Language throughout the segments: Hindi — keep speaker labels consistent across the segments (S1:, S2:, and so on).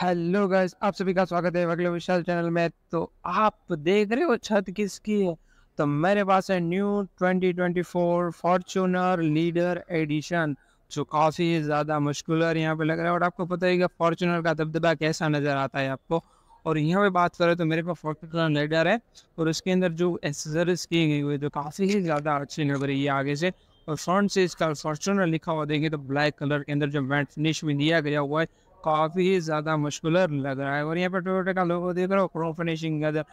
S1: हेलो गाइस आप सभी का स्वागत है अगले विशाल चैनल में तो आप देख रहे हो छत किसकी है तो मेरे पास है न्यू 2024 फॉर्च्यूनर लीडर एडिशन जो काफ़ी ज़्यादा मुश्किल यहाँ पे लग रहा है और आपको पता ही फॉर्च्यूनर का दबदबा कैसा नज़र आता है आपको और यहाँ पे बात करें तो मेरे पास फॉर्च्यूनर लीडर है और उसके अंदर जो एक्सेसरीज की गई हुई जो काफ़ी ही ज़्यादा अच्छी लग रही है आगे से और फ्रंट से इसका फॉर्चुनर लिखा हुआ देखें तो ब्लैक कलर के अंदर जो मैट फिनिश भी दिया गया हुआ है काफ़ी ज़्यादा मशकुलर लग रहा है और यहाँ पर टोयोटा का लोगो देख रहे हो क्रोम फिनिशिंग गदर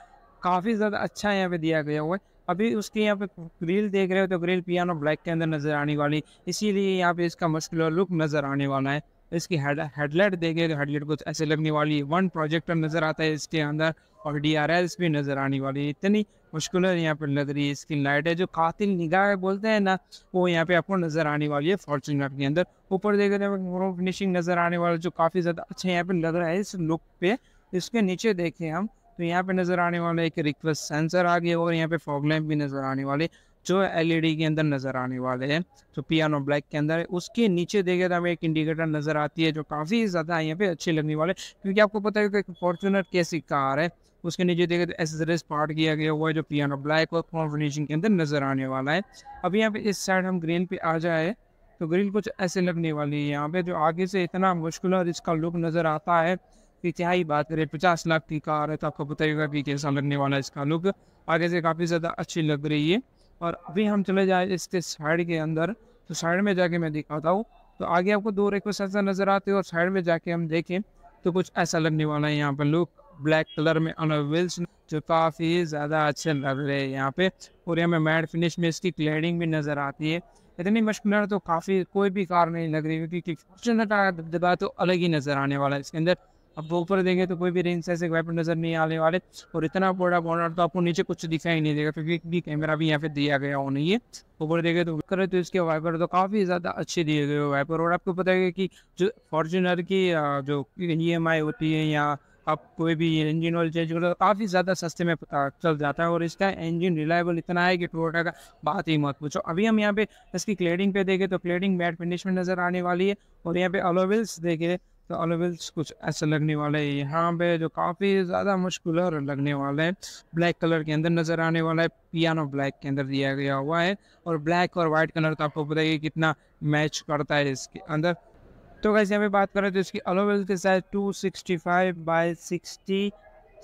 S1: काफ़ी ज़्यादा अच्छा यहाँ पे दिया गया हुआ है अभी उसके यहाँ पे ग्रिल देख रहे हो तो ग्रिल पियानो ब्लैक के अंदर नज़र आने वाली इसीलिए यहाँ पे इसका मस्कुलर लुक नज़र आने वाला है इसकी हेडलाइट देखे तो हेडलाइट कुछ ऐसे लगने वाली वन प्रोजेक्टर नज़र आता है इसके अंदर और डी आर एल्स भी नज़र आने वाली है इतनी मुश्किल यहाँ पर लग रही है इसकी लाइट है जो कातिल निगाह बोलते हैं ना वो यहाँ पे आपको नज़र आने वाली है फॉर्चून के अंदर ऊपर देख रहे हैं फिनिशिंग नज़र आने वाला जो काफ़ी ज़्यादा अच्छा यहाँ पे लग रहा है इस लुक पे इसके नीचे देखें हम तो यहाँ पे नज़र आने वाला एक रिक्वेस्ट सेंसर आ गया और यहाँ पे फॉग लैम्प भी नज़र आने वाले जो एल e के अंदर नज़र आने वाले हैं तो पियानो ब्लैक के अंदर उसके नीचे देखे तो हमें एक इंडिकेटर नज़र आती है जो काफ़ी ज़्यादा यहाँ पे अच्छी लगने वाले क्योंकि आपको पता है कि फॉर्चुनर कैसी कार है उसके नीचे देखे तो एसेसरीज पार्ट किया गया हुआ है जो पियानो ब्लैक और कॉम्बिनेशन के अंदर नज़र आने वाला है अब यहाँ पे इस साइड हम ग्रीन पे आ जाए तो ग्रीन कुछ ऐसे लगने वाली है यहाँ पे जो आगे से इतना मुश्किल और इसका लुक नज़र आता है कि क्या ही बात करें पचास लाख की कार है तो आपको बताइएगा कि कैसा लगने वाला है इसका लुक आगे से काफ़ी ज़्यादा अच्छी लग रही है और अभी हम चले जाए इसके साइड के अंदर तो साइड में जाके मैं दिखाता हूँ तो आगे आपको दो रेक्वेस्ट ऐसा नज़र आते हैं और साइड में जाके हम देखें तो कुछ ऐसा लगने वाला है यहाँ पर लुक ब्लैक कलर में ऑन व्हील्स जो काफ़ी ज़्यादा अच्छे लग रहे हैं यहाँ पे और यहाँ में मैट फिनिश में इसकी क्लेडिंग भी नज़र आती है इतनी मशकुलर तो काफ़ी कोई भी कार नहीं लग रही क्योंकि फॉर्चुनर का दबा तो अलग ही नज़र आने वाला है इसके अंदर अब ऊपर देंगे तो कोई भी रेंज से वेपन नज़र नहीं आने वाले और इतना बड़ा बॉर्डर तो आपको नीचे कुछ दिखाई नहीं देगा क्योंकि एक भी कैमरा भी यहाँ पे दिया गया हो नहीं है ऊपर देखे तो करे तो इसके वाइपर तो काफ़ी ज़्यादा अच्छे दिए गए वाइपर और आपको पता है कि जो फॉर्चुनर की जो ई होती है या आप कोई भी इंजन ऑयल चेंज करो तो काफ़ी ज़्यादा सस्ते में चल जाता है और इसका इंजन रिलायबल इतना है कि टोटा का बात ही मत पूछो अभी हम यहाँ पे इसकी क्लेडिंग पे देखें तो क्लेडिंग मैट फिनिश में नज़र आने वाली है और यहाँ पे अलोविल्स देखें तो अलोविल्स कुछ ऐसे लगने वाले हैं यहाँ पे जो काफ़ी ज़्यादा मुश्किल लगने वाला है ब्लैक कलर के अंदर नज़र आने वाला है पियानो ब्लैक के अंदर दिया गया हुआ है और ब्लैक और वाइट कलर तो आपको बताइए कितना मैच करता है इसके अंदर तो कैसे हमें बात करें तो इसकी अलोवेल के size two sixty five by sixty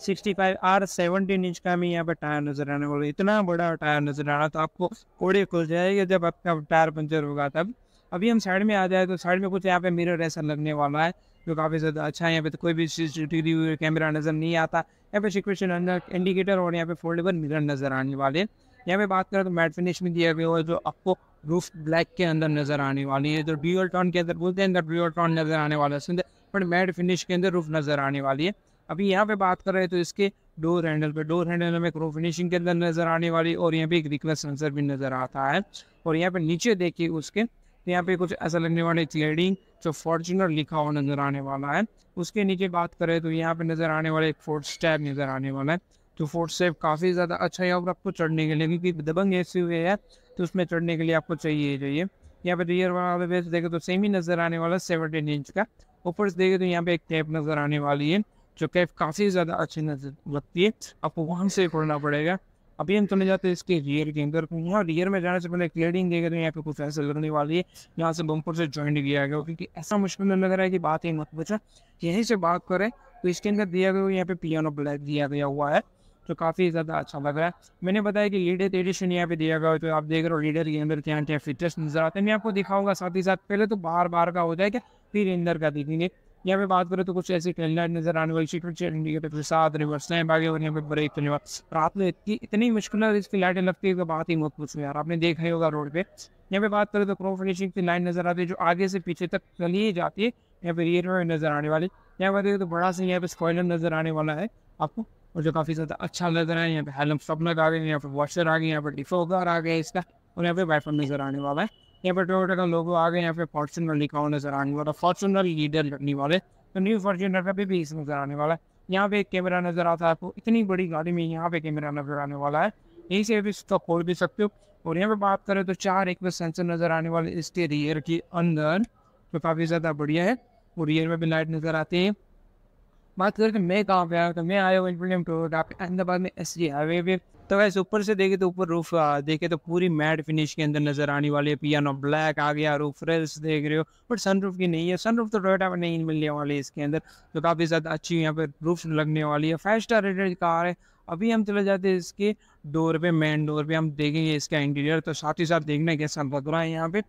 S1: sixty five R seventeen inch का हमें यहाँ पर टायर नज़र आने वाला इतना बड़ा टायर नज़र आ रहा तो आपको कोड़े खुल जाएगा जब आपका टायर पंचर होगा तब अभी हम साइड में आ जाए तो साइड में कुछ यहाँ पे मिरर ऐसा लगने वाला है जो काफ़ी ज़्यादा अच्छा है यहाँ पे तो कोई भी सीसीटीवी कैमरा नज़र नहीं आता यहाँ पे सिक्वेशन अंदर इंडिकेटर और यहाँ पे फोल्डेबल मिरर नज़र आने वाले हैं यहाँ पे बात करें तो मैट फिनिश में दिया गया है जो आपको रूफ ब्लैक के अंदर नजर आने वाली है ड्यूअल टॉन के अंदर बोलते हैं अंदर टॉन नजर आने वाला है बट मैट फिनिश के अंदर रूफ नजर आने वाली है अभी यहाँ पे बात कर रहे हैं तो इसके डोर हैंडल पे डोर हैंडल में क्रो फिनिशिंग के अंदर नजर आने वाली और यहाँ पे एक रिक्वेस्ट सेंसर भी नजर आता है और यहाँ पे नीचे देखिए उसके तो यहाँ पे कुछ ऐसा लगने वाले थ्रेडिंग जो फॉर्चुनर लिखा हुआ नजर आने वाला है उसके नीचे बात करें तो यहाँ पे नजर आने वाला एक फोर्थ स्टैप नजर आने वाला है तो फोर्थ स्टैप काफ़ी ज़्यादा अच्छा है और आपको चढ़ने के लिए क्योंकि दबंग ऐसे हुए है तो उसमें चढ़ने के लिए आपको चाहिए जो ये यहाँ पे रियर तो वाला बेस देखें तो सेम ही नज़र आने वाला सेवनटीन इंच का ऊपर से देखे तो यहाँ पे एक कैप नज़र आने वाली है जो कैप काफ़ी ज़्यादा अच्छी नज़र लगती है आपको वहां से खोलना पड़ेगा अभी हम चले जाते हैं इसके रियर के अंदर तो यहाँ रियर में जाने से पहले क्लियरिंग देखे तो यहाँ पे कुछ ऐसे लगने वाली है यहाँ से बम्पर से ज्वाइंट किया गया क्योंकि ऐसा मुश्किल लग रहा है कि बात ही मत पूछा यहीं से बात करें तो इसके अंदर दिया गया यहाँ पे पियानो ब्लैक दिया गया हुआ है तो काफ़ी ज़्यादा अच्छा लग रहा है मैंने बताया कि लीडर एडिशन यहाँ पे दिया गया तो आप देख रहे हो लीडर के अंदर क्या क्या फीचर्स नज़र आते हैं मैं आपको दिखाऊंगा साथ ही साथ पहले तो बार बार का हो जाएगा फिर इंदर का देखेंगे यहाँ पे बात करें तो कुछ ऐसी टेललाइट नजर आने वाली सीक्रेट इंडिकेटर के साथ रिवर्स लैम्प आगे और यहाँ पे ब्रेक चलने वाला रात में इतनी इतनी मुश्किल इसकी लाइटें लगती है तो बात ही मत पूछो यार आपने देखा ही होगा रोड पे यहाँ पे बात करें तो क्रो फिनिशिंग की लाइन नजर आती है जो आगे से पीछे तक चली ही जाती है यहाँ पे रियर में नजर आने वाली यहाँ पर देखिए तो बड़ा सा यहाँ पे स्पॉयलर नजर आने वाला है आपको और जो काफ़ी ज़्यादा अच्छा लग रहा है यहाँ पे हेलम लग आ गए यहाँ पर वॉशर आ गए यहाँ पर डिफोगर आ गए इसका और यहाँ पे वाइफर नज़र आने वाला है यहाँ पर टोयोटा का लोगो आ गए यहाँ पे फॉर्चुनर लिखा हुआ नज़र आने वाला फॉर्चुनर लीडर लगने वाले तो न्यू फॉर्चुनर का भी इस नज़र आने वाला है यहाँ पे एक कैमरा नज़र आता है आपको इतनी बड़ी गाड़ी में यहाँ पे कैमरा नज़र आने वाला है यहीं से भी इसका खोल भी सकते हो और यहाँ पे बात करें तो चार एक सेंसर नज़र आने वाले इसके रियर के अंदर तो काफ़ी ज़्यादा बढ़िया है और रियर में भी लाइट नज़र आती है बात करते मैं कहाँ पे आया तो मैं आया वेलपुलियम रोड आप अहमदाबाद में एस जी हाईवे पे तो वैसे ऊपर से देखे तो ऊपर रूफ देखे तो पूरी मैट फिनिश के अंदर नजर आने वाली है पियानो ब्लैक आ गया रूफ रेल्स देख रहे हो बट सनरूफ की नहीं है सनरूफ तो टोयोटा में नहीं मिलने वाली है इसके अंदर तो काफ़ी ज़्यादा अच्छी यहाँ पर रूफ लगने वाली है फाइव स्टार रेटेड कार है अभी हम चले जाते हैं इसके डोर पे मेन डोर पे हम देखेंगे इसका इंटीरियर तो साथ ही साथ देखना कैसा लग रहा है यहाँ पे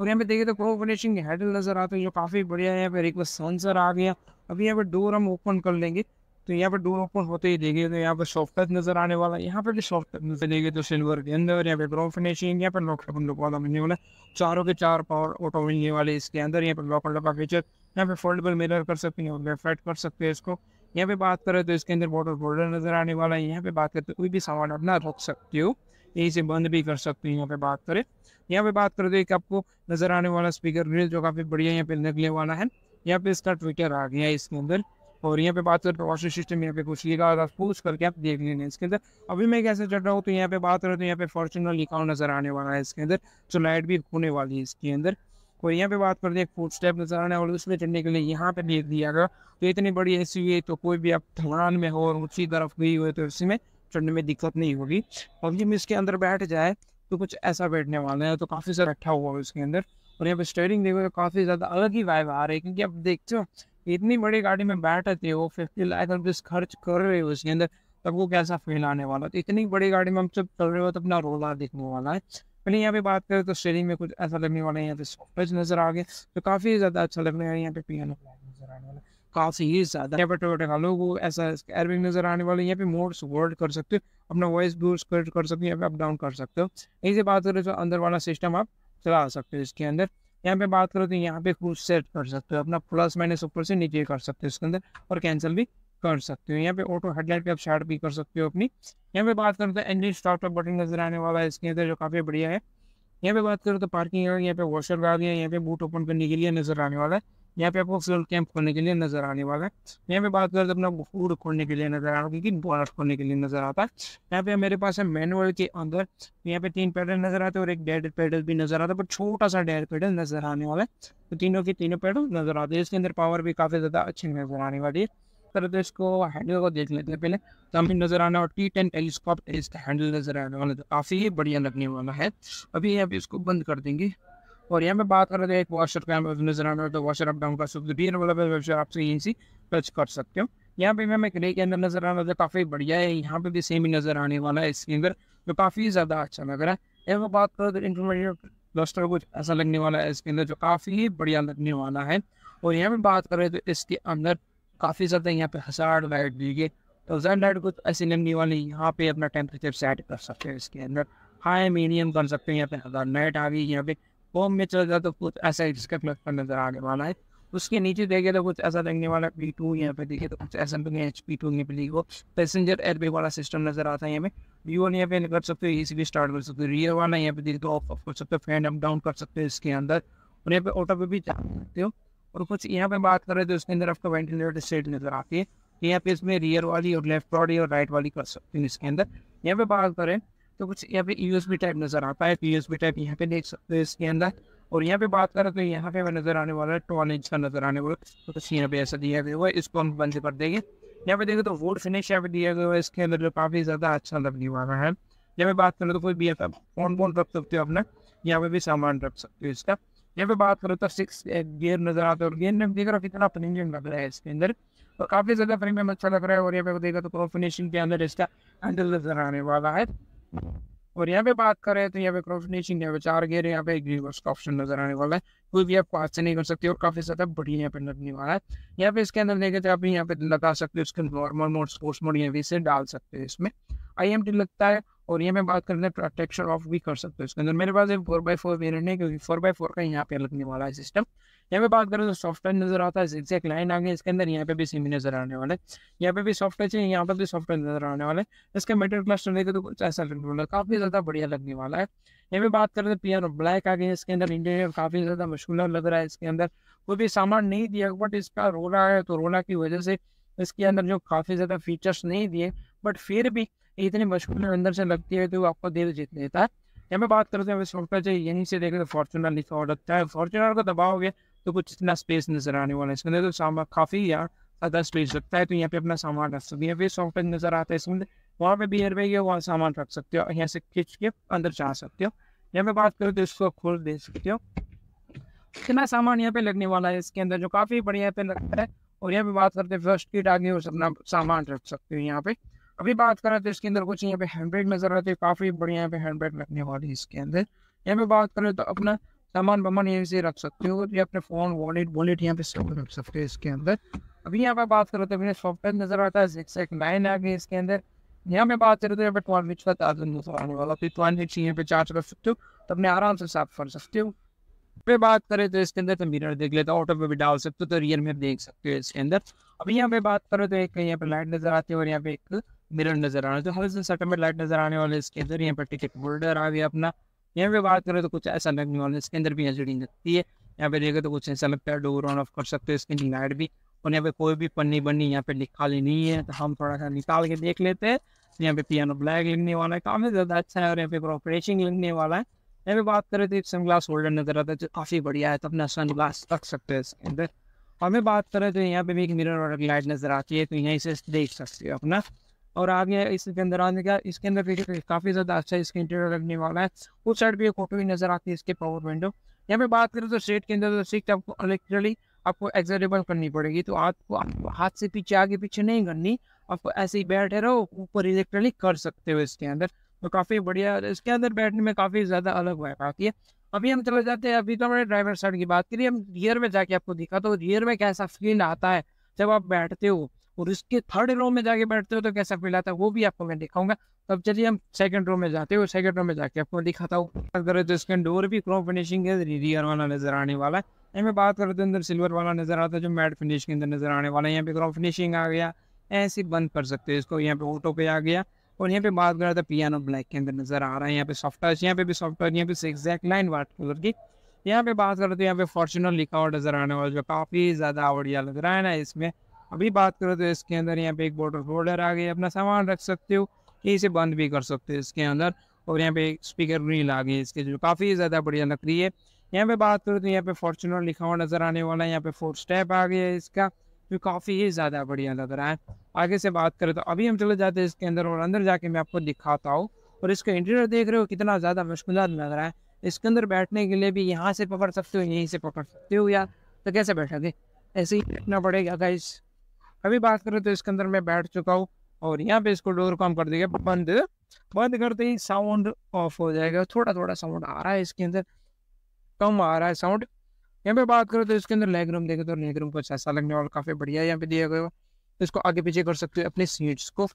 S1: और यहाँ पे देखे तो प्रो फिनिशिंग हैडल नज़र आते हैं जो काफ़ी बढ़िया है यहाँ पे एक बार सेंसर आ गया अभी यहाँ पर डोर हम ओपन कर लेंगे तो यहाँ पर डोर ओपन होते ही देखिए तो यहाँ पर सॉफ्ट टच नजर आने वाला है यहाँ पर भी टच नजर देखिए तो सिल्वर के अंदर यहाँ पे ग्रो फिनिशिंग यहाँ पर लॉकअप हम लोग वाला मिलने वाला है चारों के चार पावर ऑटो मिलने वाले इसके अंदर यहाँ पर लॉक फीचर यहाँ पे फोल्डेबल मिरर कर सकते हैं वेबसाइट कर सकते हैं इसको यहाँ पे बात करें तो इसके अंदर वाटर होल्डर नजर आने वाला है यहाँ पे बात करते कोई भी सामान अपना रख सकते हो यहीं से बंद भी कर सकते हो यहाँ पे बात करें यहाँ पे बात करें तो एक आपको नजर आने वाला स्पीकर ग्रिल जो काफ़ी बढ़िया यहाँ पे निकलने वाला है यहाँ पे इसका ट्विटर आ गया है इसके अंदर और यहाँ पे बात करते हैं सिस्टम यहाँ पे कुछ और पूछ करके आप देख लेने इसके अंदर अभी मैं कैसे चल रहा हूँ तो यहाँ पे बात करें तो यहाँ पे फॉर्चुनर लिखा हुआ नज़र आने वाला है इसके अंदर तो लाइट भी होने वाली है इसके अंदर और यहाँ पे बात करते हैं फूड स्टेप नज़र आने वाले उसमें चढ़ने के लिए यहाँ पे भेज दिया गया तो इतनी बड़ी ऐसी हुई तो कोई भी आप थकान में हो और ऊँची तरफ गई हुए तो इसमें चढ़ने में दिक्कत नहीं होगी और जब इसके अंदर बैठ जाए तो कुछ ऐसा बैठने वाला है तो काफ़ी सारा अट्ठा हुआ है उसके अंदर और यहाँ पे स्टेयरिंग देखोगे तो काफ़ी ज़्यादा अलग ही वाइब आ रही है क्योंकि आप देखते हो इतनी बड़ी गाड़ी में बैठते हो फिफ्टी लाख रुपीज खर्च कर रहे हो उसके अंदर तब वो कैसा फील आने वाला तो इतनी बड़ी गाड़ी में हम सब चल रहे हो तो अपना रोला दिखने वाला है पहले यहाँ पे बात करें तो स्टेयरिंग में कुछ ऐसा लगने वाला है यहाँ पे सॉफ्टेज नजर आ गए तो काफ़ी ज़्यादा अच्छा लगने वाला है यहाँ पे पियानो नजर आने वाला है काफ़ी ही ज़्यादा यहाँ पे टोटे का लोग ऐसा एयरबिंग नजर आने वाले यहाँ पे मोड्स वर्ड कर सकते हो अपना वॉइस बूस्ट कर सकते हो यहाँ पे अप डाउन कर सकते हो यही से बात करें तो अंदर वाला सिस्टम आप चला सकते हो इसके अंदर यहाँ पे बात करो तो यहाँ पे कुछ सेट कर सकते हो अपना प्लस माइनस ऊपर से नीचे कर सकते हो इसके अंदर और कैंसिल भी कर सकते हो यहाँ पे ऑटो हेडलाइट पे आप शार्ट भी कर सकते हो अपनी यहाँ पे बात करो तो एंजिन स्टार्ट बटन नजर आने वाला है इसके अंदर जो काफ़ी बढ़िया है यहाँ पे बात करो तो पार्किंग यहाँ पे वॉशर आ गया यहाँ पे बूट ओपन करने के लिए नजर आने वाला है यहाँ पे आपको फ्यूल कैंप खोलने के लिए नजर आने वाला है यहाँ पे बात करें तो अपना फूड खोलने के लिए नजर आ रहा है बॉलर खोलने के लिए नजर आता है यहाँ पे मेरे पास है मैनुअल के अंदर यहाँ पे तीन पेडल नजर आते हैं और एक डेड पेडल भी नजर आता है पर छोटा सा डेड पेडल नजर आने वाला है तो तीनों के तीनों पेडल नजर आते हैं इसके अंदर पावर भी काफी ज्यादा अच्छी नजर आने वाली है तरह तो, तो इसको हैंडल को देख लेते हैं पहले तो हमें नजर आना और टी टेन टेलीस्कोप इसका हैंडल नजर आने वाला तो काफी ही बढ़िया लगने वाला है अभी यहाँ पे इसको बंद कर देंगे और यहाँ पे बात करें तो एक वॉशर का नजर आ रहा है तो वॉशर अप डाउन का भी अवेलेबल है आप यहीं से टच कर सकते हो यहाँ पे मैं एक रे के अंदर नजर आ रहा था मतलब काफ़ी बढ़िया है यहाँ पे भी सेम ही नजर आने वाला है इसके अंदर जो काफ़ी ज़्यादा अच्छा लग रहा है पर बात करें तो इंटरमीडिएट क्लस्टर कुछ ऐसा लगने वाला है इसके अंदर जो काफ़ी बढ़िया लगने वाला है और यहाँ पे बात करें तो इसके अंदर काफ़ी ज़्यादा यहाँ पे हज़ार लाइट दी गई तो हज़ार लाइट कुछ ऐसी लगने वाली यहाँ पे अपना टेम्परेचर सेट कर सकते हैं इसके अंदर हाई मीडियम कर सकते हैं यहाँ पे हजार लाइट आ गई यहाँ पे फॉर्म में चल जाए तो कुछ ऐसा इसका प्लेटफॉर्म नजर आने वाला है उसके नीचे देखे तो कुछ ऐसा लगने वाला पी टू यहाँ पे देखे तो कुछ ऐसा लगेगा एच पी टू यहाँ पे देखो पैसेंजर एयरबैग वाला सिस्टम नजर आता है यहाँ पे वी वन यहाँ पे कर सकते हो ए सी भी स्टार्ट कर सकते हो रियर वाला यहाँ पे देखे तो ऑफ ऑफ कर सकते हो फैन अप डाउन कर सकते हो इसके अंदर और यहाँ पे ऑटो पे भी जा सकते हो और कुछ यहाँ पे बात करें तो इसके अंदर आपका वेंटिलेटर सेट नजर आती है यहाँ पे इसमें रियर वाली और लेफ्ट वाली और राइट वाली कर सकते हो इसके अंदर यहाँ पे बात करें तो कुछ यहाँ पे यूएसबी टाइप नज़र आता है यूएसबी टाइप यहाँ पे देख सकते हैं इसके अंदर और यहाँ पे बात करें तो यहाँ पे नज़र आने वाला है टॉन इंच का नज़र आने वाला तो कुछ यहाँ पे ऐसा दिया गया हुआ है इसको हम बंद कर देंगे यहाँ पे देखें तो वोट फिनिश यहाँ पे दिया गया है इसके अंदर जो काफ़ी ज़्यादा अच्छा लगने वाला है यहाँ पे बात करें तो कोई बी एफ एफ कौन कौन रख सकते हो अपना यहाँ पे भी सामान रख सकते हो इसका यहाँ पे बात करो तो सिक्स गियर नजर आता है और गियर में देख रहा कितना प्रीमियम लग रहा है इसके अंदर और काफ़ी ज़्यादा प्रीमियम अच्छा लग रहा है और यहाँ पे देखा तो फिनिशिंग के अंदर इसका हैंडल नजर आने वाला है और यहाँ पे बात करें तो यहाँ पे क्रॉस फिनिशिंग यहाँ पे चार गेयर यहाँ पे एक रिवर्स का ऑप्शन नजर आने वाला है कोई भी आप पास से नहीं कर सकते और काफी ज्यादा बढ़िया यहाँ पे नजरने वाला है यहाँ पे इसके अंदर देखे तो आप यहाँ पे लगा सकते हो उसके नॉर्मल मोड स्पोर्ट्स मोड यहाँ पे इसे डाल सकते हैं इसमें आई लगता है और ये मैं बात करते हैं टेक्सचर ऑफ भी कर सकते हो इसके अंदर मेरे पास एक फोर बाई फोर वेरियंट है क्योंकि फोर बाई फोर का यहाँ पे लगने वाला है सिस्टम यहाँ पे बात करें तो सॉफ्टवेयर नजर आता है एक्जैक्ट लाइन आ गई इसके अंदर यहाँ पे भी सेमी नजर आने वाले यहाँ पे भी सॉफ्टवेयर चाहिए यहाँ पर भी सॉफ्टवेयर नजर आने वाले इसका मेटल क्लस्टर देखे तो कुछ ऐसा लगने वाला काफी ज्यादा बढ़िया लगने वाला है यहाँ पे बात करें तो आर ब्लैक आ गई इसके अंदर इंटीरियर काफी ज्यादा मशगूला लग रहा है इसके अंदर कोई भी सामान नहीं दिया बट इसका रोला है तो रोला की वजह से इसके अंदर जो काफी ज्यादा फीचर्स नहीं दिए बट फिर भी इतनी मशहूर अंदर से लगती है तो वो आपको दिल जीत देता है यहाँ पे बात करते हैं सोचता चाहिए यहीं से देखें तो फॉर्चुनर लिखा और लगता है फॉर्चुनर को दबाओगे तो कुछ इतना स्पेस नजर आने वाला है इसके अंदर तो काफ़ी यहाँ ज़्यादा स्पेस लगता है तो यहाँ पे अपना सामान रख सकते हैं फिर सॉफ्टवेयर नजर आता है इसमें वहाँ पे भी एयरबैग है वहाँ सामान रख सकते हो यहाँ से खींच के अंदर जा सकते हो यहाँ पे बात करो तो इसको खोल दे सकते हो इतना सामान यहाँ पे लगने वाला है इसके अंदर जो काफ़ी बढ़िया पे लगता है और यहाँ पे बात करते हैं फर्स्ट किट आगे अपना सामान रख सकते हो यहाँ पे अभी बात करें तो इसके अंदर कुछ यहाँ पे हैंडब्रेड नजर आते हैं काफी बढ़िया यहाँ पे हैंडब्रेड रखने वाली इसके अंदर यहाँ पे बात करें तो अपना सामान वामान यहीं से रख सकते हो या अपने फोन वॉलेट वॉलेट यहाँ पे सब रख सकते हो इसके अंदर अभी यहाँ पे बात करें तो अपने सॉफ्टवेयर नजर आता है एक नाइन आ गई इसके अंदर यहाँ पे बात करें तो यहाँ पे ट्वेल्व इंच का ताजन नजर आने वाला ट्वेल्व इंच यहाँ पे चार्ज कर सकते हो तो अपने आराम से साफ कर सकते हो पे बात करें तो इसके अंदर तो मिरर देख लेते हो ऑटो पे भी डाल सकते हो तो रियर में देख सकते हो इसके अंदर अभी यहाँ पे बात करें तो एक यहाँ पे लाइट नजर आती है और यहाँ पे एक मिरर नजर आना तो हर सेटअप में लाइट नजर आने वाले इसके अंदर यहाँ पर टिकट होल्डर आ गया अपना यहाँ पे बात करें तो कुछ ऐसा लगने वाला इसके अंदर भी एच लगती है यहाँ पे देखे तो कुछ ऐसा लगता है डोर ऑन ऑफ कर सकते हो इसकी लाइट भी और यहाँ पे कोई भी पन्नी बन्नी यहाँ पे निकाली नहीं है तो हम थोड़ा सा निकाल के देख लेते हैं यहाँ पे पियानो ब्लैक लगने वाला है काफ़ी ज़्यादा अच्छा है और यहाँ पे प्रोपरेशन लगने वाला है यहाँ पे बात करें तो सन ग्लास होल्डर नजर आता है जो काफ़ी बढ़िया है तो अपना सन ग्लास रख सकते हैं इसके अंदर हमें बात करें तो यहाँ पे भी एक मिरर और लाइट नज़र आती है तो यहाँ से देख सकते हो अपना और आगे इसके अंदर आने का इसके अंदर काफ़ी ज़्यादा अच्छा इसके इंटीरियर लगने वाला है उस साइड भी एक फोटो भी नज़र आती है इसके पावर विंडो यहाँ पे बात करें तो सीट के अंदर तो सीट आपको इलेक्ट्रली आपको एक्सरेबल करनी पड़ेगी तो आपको हाथ से पीछे आगे पीछे नहीं करनी आपको ऐसे ही बैठे रहो ऊपर इलेक्ट्रली कर सकते हो इसके अंदर तो काफ़ी बढ़िया इसके अंदर बैठने में काफ़ी ज़्यादा अलग हुआ आती है अभी हम चले जाते हैं अभी तो हमारे ड्राइवर साइड की बात करिए हम रियर में जाके आपको दिखा तो रियर में कैसा फील आता है जब आप बैठते हो और उसके थर्ड रो में जाके बैठते हो तो कैसा फील आता है वो भी आपको मैं दिखाऊंगा अब चलिए हम सेकंड रो में जाते हो सेकंड रो में जाके आपको दिखाता हूँ अगर तो इसके डोर भी क्रोम फिनिशिंग है रियर वाला नजर आने वाला है यहाँ बात करते तो अंदर सिल्वर वाला नजर आता है जो मैट फिनिश के अंदर नजर आने वाला है यहाँ पे क्रोम फिनिशिंग आ गया ऐसे बंद कर सकते हो इसको यहाँ पे ऑटो पे आ गया और यहाँ पे बात करें तो पियानो ब्लैक के अंदर नजर आ रहा है यहाँ पे सॉफ्ट टच यहाँ पे भी सॉफ्ट टच यहाँ पे एक्जैक्ट लाइन वाट कलर की यहाँ पे बात करें तो यहाँ पे फॉर्चुनर लिखा हुआ नजर आने वाला जो काफ़ी ज़्यादा बढ़िया लग रहा है ना इसमें अभी बात करो तो इसके अंदर यहाँ पे एक बॉटल होल्डर आ गई अपना सामान रख सकते हो यहीं से बंद भी कर सकते हो इसके अंदर और यहाँ पे स्पीकर ग्रिल आ गई इसके जो काफ़ी ज़्यादा बढ़िया लग रही है यहाँ पे बात करो तो यहाँ पे फॉर्चुनर लिखा हुआ नज़र आने वाला है यहाँ पे फोर स्टेप आ गया है इसका जो काफ़ी ही ज़्यादा बढ़िया लग रहा है आगे से बात करें तो अभी हम चले जाते हैं इसके अंदर और अंदर जाके मैं आपको दिखाता हूँ और इसका इंटीरियर देख रहे हो कितना ज़्यादा मुश्किल लग रहा है इसके अंदर बैठने के लिए भी यहाँ से पकड़ सकते हो यहीं से पकड़ सकते हो या तो कैसे बैठोगे ऐसे ही बैठना पड़ेगा इस अभी बात करें तो इसके अंदर मैं बैठ चुका हूँ और यहाँ पे इसको डोर को हम कर देंगे बंद बंद करते ही साउंड ऑफ हो जाएगा थोड़ा थोड़ा साउंड आ रहा है इसके अंदर कम आ रहा है साउंड यहाँ पे बात करें तो इसके अंदर लेग रूम देखे तो लेग रूम कुछ ऐसा लगने वाला काफ़ी बढ़िया यहाँ पे दिया गया इसको आगे पीछे कर सकते हो अपनी सीट्स को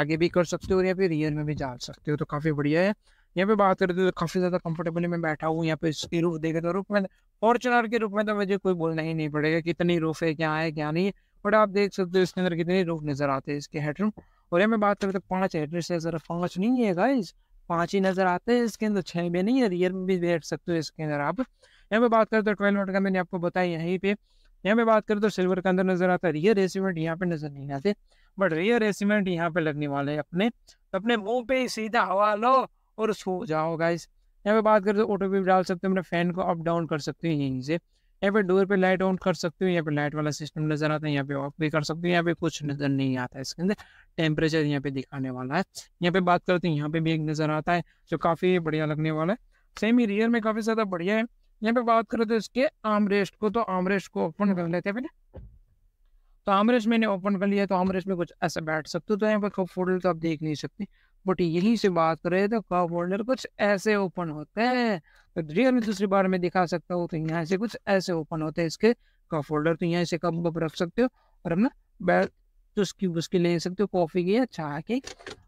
S1: आगे भी कर सकते हो और यहाँ पे रियर में भी जा सकते हो तो काफ़ी बढ़िया है यहाँ पे बात करते तो काफ़ी ज़्यादा कंफर्टेबली मैं बैठा हूँ यहाँ पे इसकी रूफ देखे तो रूफ में फॉर्चुनर के रूप में तो मुझे कोई बोलना ही नहीं पड़ेगा कितनी रूफ है क्या है क्या नहीं है बट आप देख सकते हो इसके अंदर कितने रूप नज़र आते हैं इसके हेडरूम और मैं बात करें तो पाँच हेडरूम से ज़रा पाँच नहीं है गाइज पाँच ही नज़र आते हैं इसके अंदर छः में नहीं है रियर में भी बैठ सकते हो इसके अंदर आप यहाँ पे बात करें तो ट्वेल्व का मैंने आपको बताया यहीं पे यहाँ पे बात करें तो सिल्वर का अंदर नजर आता है रियर एसिमेंट यहाँ पे नजर नहीं आते बट रियर एसिमेंट यहाँ पे लगने वाले हैं अपने तो अपने मुंह पे ही सीधा हवा लो और सो जाओ गाइस यहाँ पे बात करें तो ऑटो भी डाल सकते हो अपने फैन को अप डाउन कर सकते हो यहीं से यहाँ पे डोर पे लाइट ऑन कर सकते हो यहाँ पे लाइट वाला सिस्टम नजर आता है यहाँ पे ऑफ भी कर सकते हो यहाँ पे कुछ नजर नहीं आता है इसके अंदर टेम्परेचर यहाँ पे दिखाने वाला है यहाँ पे बात करते हैं यहाँ पे भी एक नजर आता है जो काफी बढ़िया लगने वाला है सेम ही रियर में काफी ज्यादा बढ़िया है यहाँ पे बात करते हैं तो इसके आमरेस्ट को तो आमरेस्ट को ओपन कर लेते हैं पहले तो आमरेस्ट मैंने ओपन कर लिया तो आमरेस्ट में कुछ ऐसा बैठ सकते हो तो यहाँ पे कप होल्डर तो आप देख नहीं सकते बट यही से बात करें तो कप होल्डर कुछ ऐसे ओपन होते हैं रियल में दूसरी बार में दिखा सकता हूँ तो यहाँ से कुछ ऐसे ओपन होते हैं इसके का तो फोल्डर तो यहाँ से कप वप रख सकते हो और अपना बैग तो उसकी उसकी ले सकते हो कॉफ़ी की या चाह की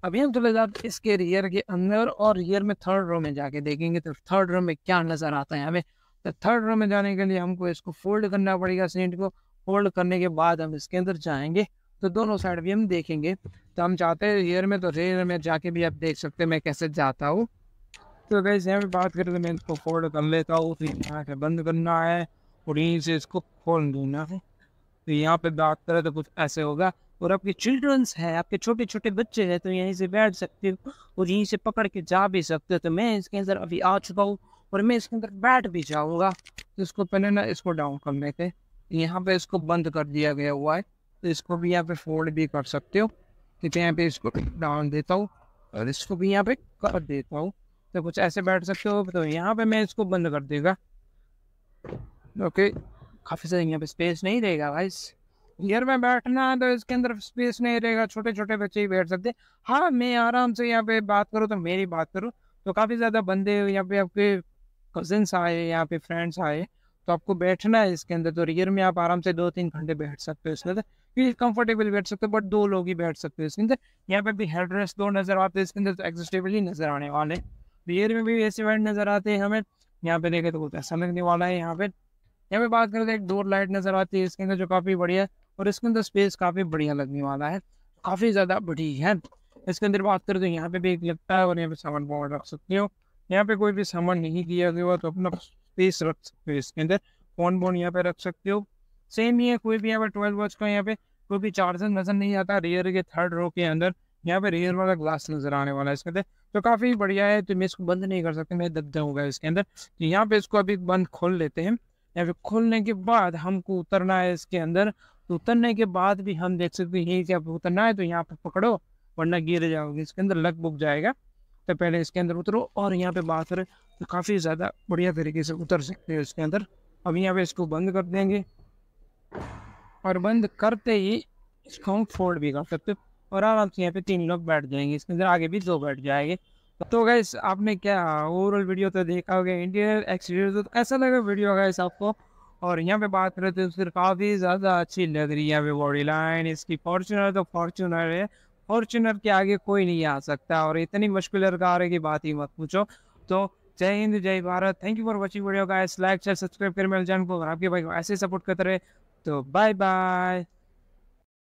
S1: अभी हम चले जाते इसके रियर के अंदर और रियर में थर्ड रो में जाके देखेंगे तो थर्ड रो में क्या नज़र आता है हमें तो थर्ड रो में जाने के लिए हमको इसको फोल्ड करना पड़ेगा सीट को फोल्ड करने के बाद हम इसके अंदर जाएंगे तो दोनों साइड भी हम देखेंगे तो हम चाहते हैं रियर में तो रियर में जाके भी आप देख सकते हैं मैं कैसे जाता हूँ तो गैस यहाँ पर बात कर तो मैं इसको फोड़ कर लेता हूँ फिर यहाँ से बंद करना है और यहीं से इसको खोल देना है तो यहाँ पे बात करें तो कुछ ऐसे होगा और आपके चिल्ड्रंस हैं आपके छोटे छोटे बच्चे हैं तो यहीं से बैठ सकते हो और यहीं से पकड़ के जा भी सकते हो तो मैं इसके अंदर अभी आ चुका हूँ और मैं इसके अंदर बैठ भी जाऊँगा तो इसको पहले ना इसको डाउन कर के यहाँ पे इसको बंद कर दिया गया हुआ है तो इसको भी यहाँ पे फोल्ड भी कर सकते हो तो यहाँ पे इसको डाउन देता हूँ और इसको भी यहाँ पे कर देता हूँ तो कुछ ऐसे बैठ सकते हो तो यहाँ पे मैं इसको बंद कर देगा ओके काफ़ी सारे यहाँ पे स्पेस नहीं रहेगा भाई ईयर में बैठना है तो इसके अंदर स्पेस नहीं रहेगा छोटे छोटे बच्चे ही बैठ सकते हाँ मैं आराम से यहाँ पे बात करूँ तो मेरी बात करूँ तो काफ़ी ज़्यादा बंदे यहाँ पे आपके कजिन्स आए यहाँ पे फ्रेंड्स आए तो आपको बैठना है इसके अंदर तो रियर में आप आराम से दो तीन घंटे बैठ सकते हो इसके अंदर फिर कंफर्टेबल बैठ सकते हो बट दो लोग ही बैठ सकते हो इसके अंदर यहाँ पे भी हेड रेस्ट दो नज़र आते हैं इसके अंदर तो एग्जिस्टेबल ही नज़र आने वाले रियर में भी ऐसे वाइट नजर आते हैं हमें यहाँ पे देखे तो कुछ ऐसा लगने वाला है यहाँ पे यहाँ पे बात करें तो एक डोर लाइट नजर आती है इसके अंदर जो काफी बढ़िया है और इसके अंदर स्पेस काफी बढ़िया लगने वाला है काफी ज्यादा बढ़िया है इसके अंदर बात करें तो यहाँ पे भी एक लगता है और यहाँ पे सामान वामान रख सकते हो यहाँ पे कोई भी सामान नहीं किया गया तो अपना स्पेस रख सकते हो इसके अंदर फोन बोन यहाँ पे रख सकते हो सेम ही है कोई भी यहाँ पे ट्वेल्व वॉच का यहाँ पे कोई भी चार्जर नजर नहीं आता रियर के थर्ड रो के अंदर यहाँ पे रेयर वाला ग्लास नजर आने वाला है इसके अंदर तो काफ़ी बढ़िया है तो मैं इसको बंद नहीं कर सकता मैं दब जाऊंगा इसके अंदर तो यहाँ पे इसको अभी बंद खोल लेते हैं यहाँ पे खोलने के बाद हमको उतरना है इसके अंदर तो उतरने के बाद भी हम देख सकते हैं कि आपको उतरना है तो यहाँ पर पकड़ो वरना गिर जाओगे इसके अंदर लग बुक जाएगा तो पहले इसके अंदर उतरो और यहाँ पे बात करें तो काफ़ी ज़्यादा बढ़िया तरीके से उतर सकते हो इसके अंदर अब यहाँ पे इसको बंद कर देंगे और बंद करते ही इसको हम फोल्ड भी कर सकते और आराम से यहाँ पे तीन लोग बैठ जाएंगे इसके अंदर आगे भी दो बैठ जाएंगे तो गैस आपने क्या ओवरऑल वीडियो तो देखा होगा इंटीरियर एक्सटीरियर तो ऐसा लगा वीडियो गैस आपको और यहाँ पे बात करें तो फिर काफ़ी ज़्यादा अच्छी लग रही है यहाँ पे बॉडी लाइन इसकी फॉर्चुनर तो फॉर्चुनर है फॉर्चुनर के आगे कोई नहीं आ सकता और इतनी मुश्किल कार कि बात ही मत पूछो तो जय हिंद जय Bharat thank you for watching video का लाइक शेयर सब्सक्राइब करें मेरे चैनल को और आपके भाई ऐसे सपोर्ट करते रहे तो बाय बाय